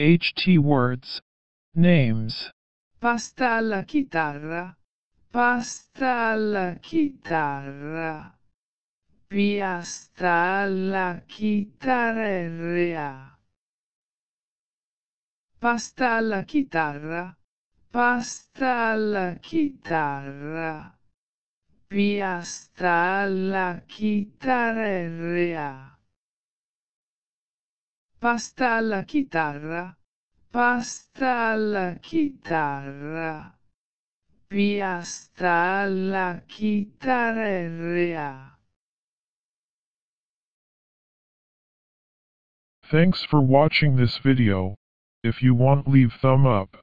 HT words, names. Pasta alla chitarra, pasta alla chitarra. Piasta alla chitarra. Pasta alla chitarra, pasta alla chitarra. Piasta alla chitarra. Pasta alla chitarra. Pasta alla chitarra. Piasta alla chitarra. Thanks for watching this video. If you want leave thumb up.